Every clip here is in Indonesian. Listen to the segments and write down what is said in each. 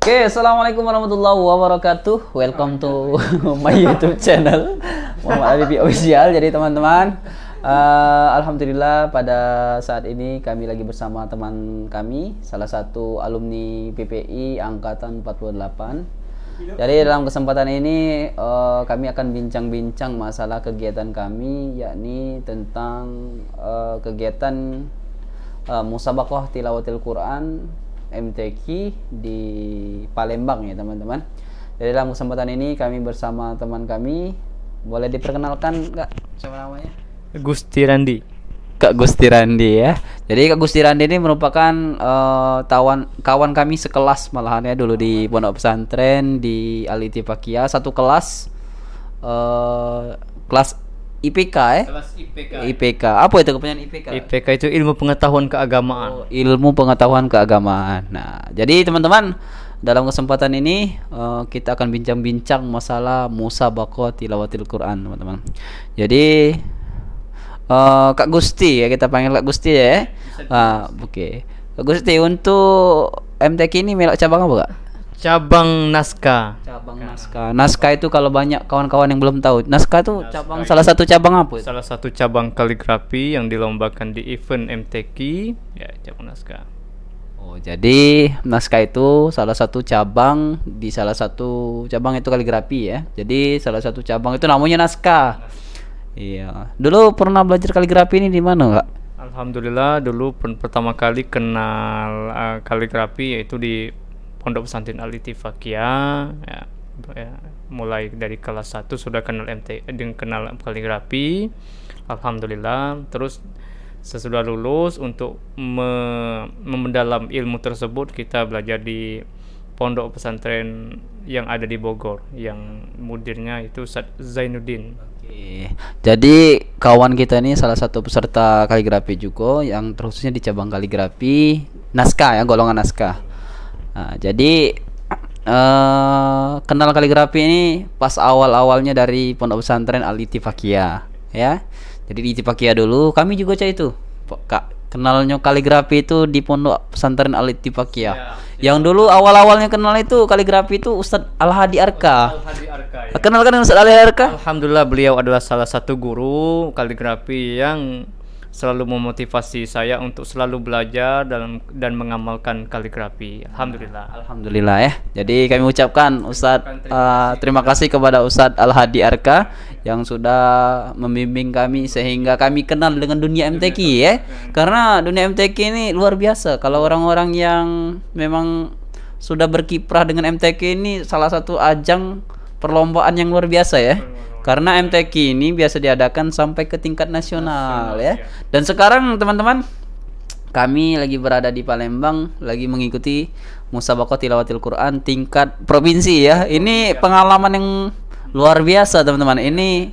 Oke, okay, assalamualaikum warahmatullahi wabarakatuh. Welcome to my YouTube channel Muhammad Arifin Official. Jadi teman-teman, uh, alhamdulillah pada saat ini kami lagi bersama teman kami, salah satu alumni PPI angkatan 48. Jadi dalam kesempatan ini uh, kami akan bincang-bincang masalah kegiatan kami, yakni tentang uh, kegiatan uh, musabakoh tilawatil Quran MTQ di Palembang ya teman-teman. Jadi dalam kesempatan ini kami bersama teman kami boleh diperkenalkan nggak siapa namanya? Gusti Randi. Kak Gusti Randi ya. Jadi Kak Gusti Randi ini merupakan uh, tawan kawan kami sekelas malahan ya dulu di Pondok Pesantren di Aliti Pakia satu kelas uh, kelas IPK eh? Kelas IPK. IPK. Apa itu kepunyaan IPK? IPK itu ilmu pengetahuan keagamaan. Oh, ilmu pengetahuan keagamaan. Nah, jadi teman-teman dalam kesempatan ini uh, kita akan bincang-bincang masalah Musa Bako tilawatil Quran, teman-teman. Jadi uh, Kak Gusti ya kita panggil Kak Gusti ya. Eh? Ah, uh, oke. Okay. Kak Gusti untuk MTK ini melak cabang apa, Kak? cabang naskah cabang naskah naskah itu kalau banyak kawan-kawan yang belum tahu naskah itu naska cabang salah satu cabang apa itu? salah satu cabang kaligrafi yang dilombakan di event MTQ ya cabang naskah oh jadi naskah itu salah satu cabang di salah satu cabang itu kaligrafi ya jadi salah satu cabang itu namanya naskah, iya dulu pernah belajar kaligrafi ini di mana nggak? Alhamdulillah dulu pertama kali kenal uh, kaligrafi yaitu di Pondok Pesantren Al Ittifaqiyah ya, ya, mulai dari kelas 1 sudah kenal MT dengan kenal kaligrafi alhamdulillah terus sesudah lulus untuk me mendalam ilmu tersebut kita belajar di pondok pesantren yang ada di Bogor yang mudirnya itu Zainuddin. Jadi kawan kita ini salah satu peserta kaligrafi juga yang terkhususnya di cabang kaligrafi naskah ya golongan naskah. Nah, jadi uh, kenal kaligrafi ini pas awal-awalnya dari pondok pesantren Al Itifakia ya. Jadi di Itifakia dulu kami juga cah itu. Kak, kenalnya kaligrafi itu di pondok pesantren Al Itifakia. Ya, iya. Yang dulu awal-awalnya kenal itu kaligrafi itu Ustadz Al Hadi Arka. Al Hadi Arka. Ya. Kenal kan Ustadz Al Hadi Arka? Alhamdulillah beliau adalah salah satu guru kaligrafi yang selalu memotivasi saya untuk selalu belajar dan dan mengamalkan kaligrafi. Alhamdulillah. Alhamdulillah ya. Jadi kami ucapkan Ustadz terima, eh, kasih. uh, terima kasih kepada Ustadz Al Hadi Arka yang sudah membimbing kami sehingga kami kenal dengan dunia MTK dunia ya. Karena dunia MTK ini luar biasa. Kalau orang-orang yang memang sudah berkiprah dengan MTK ini salah satu ajang perlombaan yang luar biasa ya. Karena MTQ ini biasa diadakan sampai ke tingkat nasional, nasional ya. ya. Dan sekarang teman-teman kami lagi berada di Palembang lagi mengikuti musabaqah tilawatil Quran tingkat provinsi ya. Iya, ini iya. pengalaman yang luar biasa teman-teman. Ini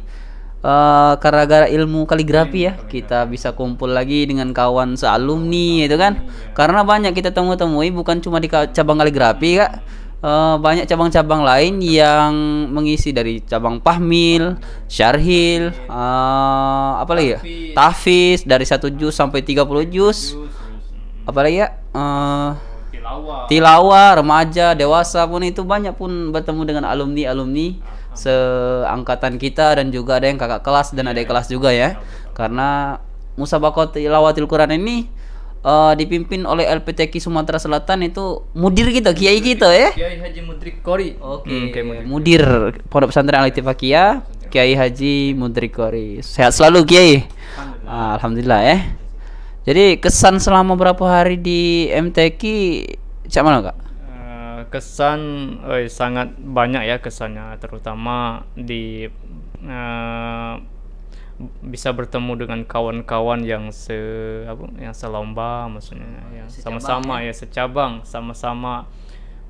uh, gara ilmu kaligrafi ya iya, kita bisa kumpul lagi dengan kawan sealumni itu kan. Karena banyak kita temu-temui bukan cuma di cabang kaligrafi Kak uh, banyak cabang-cabang lain yang mengisi dari cabang Pahmil, Syarhil, uh, apa lagi ya? Tafis dari satu jus sampai 30 jus. Apa lagi ya? Uh, eh, Tilawa. remaja, dewasa pun itu banyak pun bertemu dengan alumni-alumni seangkatan kita dan juga ada yang kakak kelas dan iya. ada kelas juga ya. Karena musabakot Tilawatil Quran ini uh, dipimpin oleh LPTK Sumatera Selatan itu mudir kita, gitu, kiai kita gitu, ya. Kiai Haji Mudrik Kori. Oke. Okay. Hmm, Mudir Pondok Pesantren Al Ittifaqiyah, Kiai Haji Mudrik Kori. Sehat selalu Kiai. Alhamdulillah, Alhamdulillah ya. Jadi kesan selama berapa hari di MTK cak mana Kak? Eh, kesan eh, sangat banyak ya kesannya terutama di eh, bisa bertemu dengan kawan-kawan yang se apa yang selomba maksudnya oh, yang sama-sama ya. ya secabang sama-sama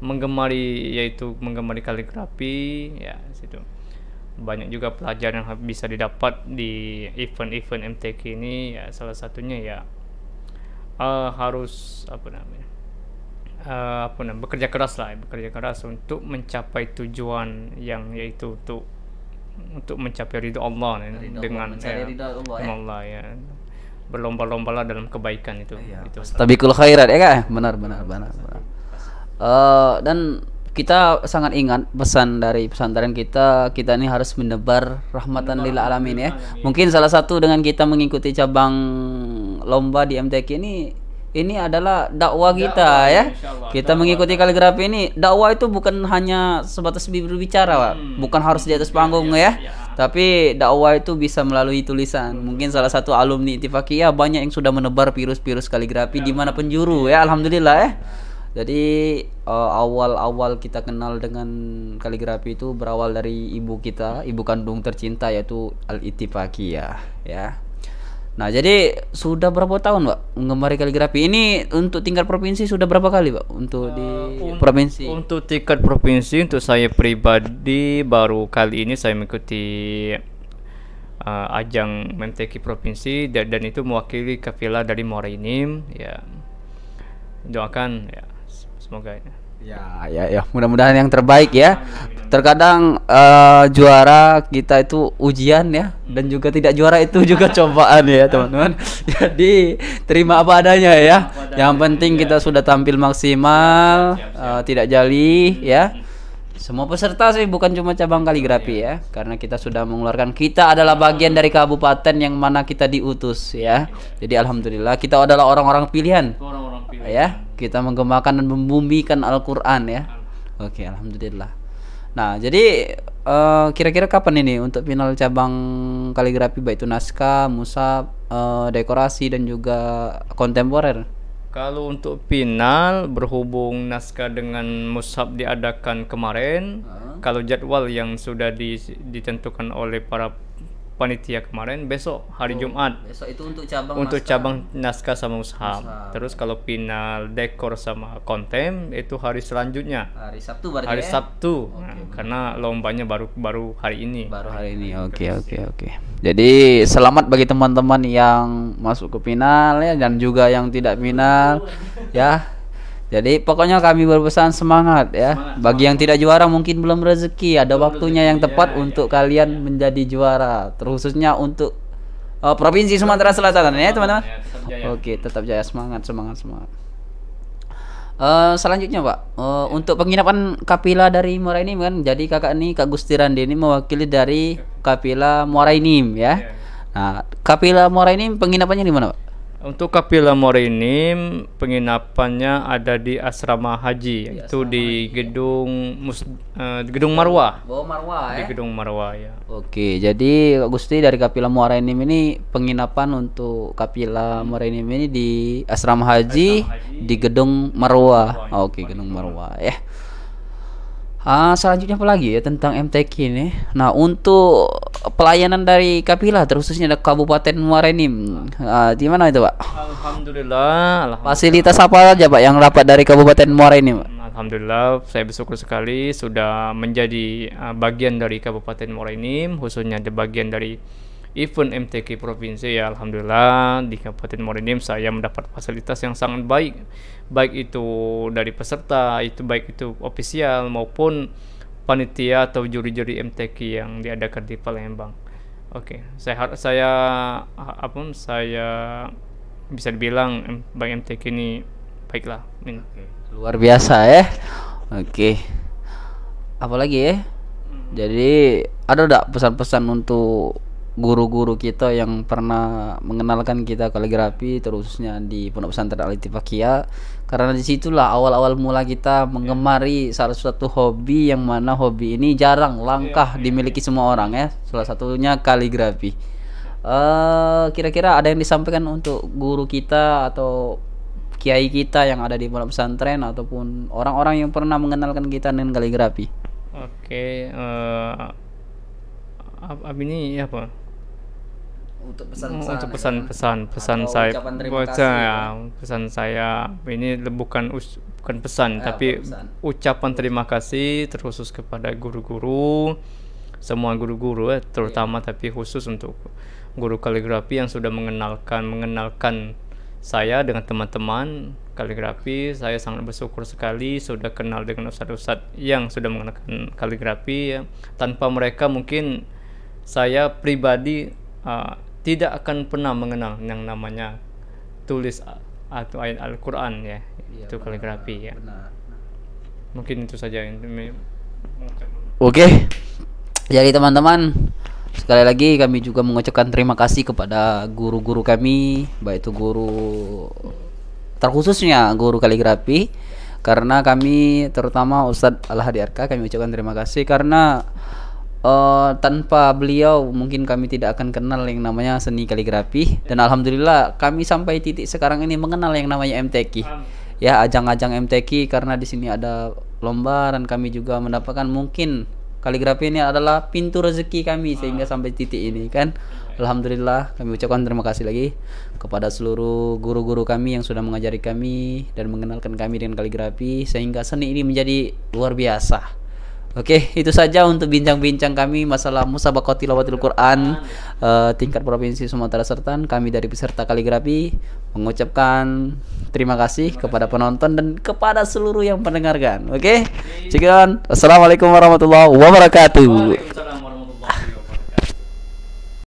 menggemari yaitu menggemari kaligrafi ya situ banyak juga pelajaran yang bisa didapat di event-event MTK ini ya salah satunya ya uh, harus apa namanya uh, apa namanya bekerja keras lah ya, bekerja keras untuk mencapai tujuan yang yaitu untuk untuk mencapai ridho Allah ridho dengan Allah, ya, ridho Allah, ya. Allah ya berlomba lomba dalam kebaikan itu. ya, itu Tabikul khairat ya kan? Benar benar benar. benar. Uh, dan kita sangat ingat pesan dari pesantren kita kita ini harus menebar rahmatan lil alamin ya. Mungkin salah satu dengan kita mengikuti cabang lomba di MTK ini ini adalah dakwah kita dakwah, ya. Kita dakwah, mengikuti kaligrafi ini, dakwah itu bukan hanya sebatas berbicara, Pak. Hmm. Bukan harus di atas iya, panggung iya, ya. ya. ya. Tapi dakwah itu bisa melalui tulisan. Mungkin salah satu alumni Itifakiyah banyak yang sudah menebar virus-virus kaligrafi iya. ya. di mana penjuru ya, alhamdulillah ya. Jadi eh, awal-awal uh, kita kenal dengan kaligrafi itu berawal dari ibu kita, ibu kandung tercinta yaitu Al Itifakiyah ya. Nah, jadi sudah berapa tahun, Pak, menggemari kaligrafi? Ini untuk tingkat provinsi sudah berapa kali, Pak, untuk uh, di eh, un provinsi? Untuk tingkat provinsi untuk saya pribadi baru kali ini saya mengikuti uh, ajang Memteki provinsi dan, dan itu mewakili kafilah dari Muara ya. Doakan ya, semoga ya. Ya, ya, ya. Mudah-mudahan yang terbaik ya. Terkadang uh, juara kita itu ujian ya, dan juga tidak juara itu juga cobaan ya, teman-teman. Jadi terima apa adanya ya. Yang penting iya. kita sudah tampil maksimal, uh, tidak jali ya semua peserta sih bukan cuma cabang kaligrafi ya, karena kita sudah mengeluarkan kita adalah bagian dari kabupaten yang mana kita diutus ya. Jadi alhamdulillah kita adalah orang-orang pilihan. orang pilihan. Ya, kita menggemakan dan membumikan Al-Qur'an ya. Oke, alhamdulillah. Nah, jadi kira eh, kira-kira kapan ini untuk final cabang kaligrafi baik itu naskah, musab, uh, eh, dekorasi dan juga kontemporer? Kalau untuk final berhubung naskah dengan mushab diadakan kemarin, uh kalau jadwal yang sudah di, ditentukan oleh para panitia kemarin besok hari oh, Jumat. Besok itu untuk cabang Untuk naskah. cabang naskah sama usaha. Terus kalau final dekor sama konten itu hari selanjutnya. Hari Sabtu berarti. Hari ya? Sabtu. Okay, nah, karena lombanya baru baru hari ini. Baru hari ini. Oke, oke, ya. oke. Jadi selamat bagi teman-teman yang masuk ke final ya dan juga yang tidak final ya. Jadi pokoknya kami berpesan semangat ya. Semangat, Bagi semangat. yang tidak juara mungkin belum rezeki, ada belum waktunya rezeki, yang tepat ya, untuk ya. kalian ya. menjadi juara, terkhususnya untuk uh, provinsi Sumatera Selatan semangat, ya, teman-teman. Ya, Oke, tetap jaya semangat, semangat, semangat. Uh, selanjutnya Pak, uh, untuk penginapan Kapila dari Muara ini kan jadi kakak ini Kak Gusti Randi ini mewakili dari Kapila Muara ini ya. ya. Nah, Kapila Muara ini penginapannya di mana Pak? Untuk Kapila More ini penginapannya ada di asrama haji, ya, yaitu asrama di haji. Ya. gedung mus, uh, gedung Marwah. Oh, Marwah ya. Di gedung Marwah ya. Oke, jadi Gusti dari Kapila More ini penginapan untuk Kapila More ini di asrama haji, asrama haji di gedung Marwah. Marwah. Ya. Oke, gedung Marwah ya. Uh, selanjutnya apa lagi ya tentang MTK ini? Nah untuk pelayanan dari Kapila terkhususnya dari Kabupaten Muara ini, uh, ah, di mana itu pak? Alhamdulillah, Alhamdulillah. Fasilitas apa aja pak yang dapat dari Kabupaten Muara ini? Alhamdulillah, saya bersyukur sekali sudah menjadi uh, bagian dari Kabupaten Muara ini, khususnya di bagian dari event MTK provinsi ya alhamdulillah di Kabupaten Morinim saya mendapat fasilitas yang sangat baik baik itu dari peserta itu baik itu ofisial maupun panitia atau juri-juri MTK yang diadakan di Palembang. Oke, okay. saya saya apapun saya bisa dibilang Bank MTK ini baiklah. Min. Luar biasa ya. Oke. Okay. Apalagi ya? Hmm. Jadi ada tidak pesan-pesan untuk guru-guru kita yang pernah mengenalkan kita kaligrafi terusnya di Pondok Pesantren Al Ittifaqia karena disitulah awal-awal mula kita iya. menggemari yeah. salah satu hobi yang mana hobi ini jarang iya, langkah yeah. dimiliki iya. semua orang ya salah satunya kaligrafi eh, kira-kira uh, ada yang disampaikan untuk guru kita atau kiai kita yang ada di pondok pesantren ataupun orang-orang yang pernah mengenalkan kita dengan kaligrafi. Oke, okay, uh, eh, ab ini apa? untuk mm, pesan-pesan untuk ya. pesan-pesan pesan, saya wajah ya, ya pesan saya ini bukan us, bukan pesan eh, tapi pesan. ucapan terima kasih terkhusus kepada guru-guru semua guru-guru eh, terutama yeah. tapi khusus untuk guru kaligrafi yang sudah mengenalkan mengenalkan saya dengan teman-teman kaligrafi saya sangat bersyukur sekali sudah kenal dengan ustadz-ustadz yang sudah mengenalkan kaligrafi ya. tanpa mereka mungkin saya pribadi uh, tidak akan pernah mengenal yang namanya tulis atau ayat Al-Qur'an ya. ya itu kaligrafi ya. Benar. Mungkin itu saja yang Oke. Okay. Jadi teman-teman, sekali lagi kami juga mengucapkan terima kasih kepada guru-guru kami, baik itu guru terkhususnya guru kaligrafi karena kami terutama Ustadz Al Hadi Arka kami ucapkan terima kasih karena uh, tanpa beliau mungkin kami tidak akan kenal yang namanya seni kaligrafi dan alhamdulillah kami sampai titik sekarang ini mengenal yang namanya MTQ. Ya, ajang-ajang MTQ karena di sini ada lomba dan kami juga mendapatkan mungkin kaligrafi ini adalah pintu rezeki kami sehingga ah. sampai titik ini kan. Alhamdulillah kami ucapkan terima kasih lagi kepada seluruh guru-guru kami yang sudah mengajari kami dan mengenalkan kami dengan kaligrafi sehingga seni ini menjadi luar biasa Oke, itu saja untuk bincang-bincang kami masalah musabaqah tilawatil Quran uh, tingkat provinsi Sumatera Selatan. Kami dari peserta kaligrafi mengucapkan terima kasih kepada penonton dan kepada seluruh yang mendengarkan. Oke. Sekian. Assalamualaikum warahmatullahi wabarakatuh.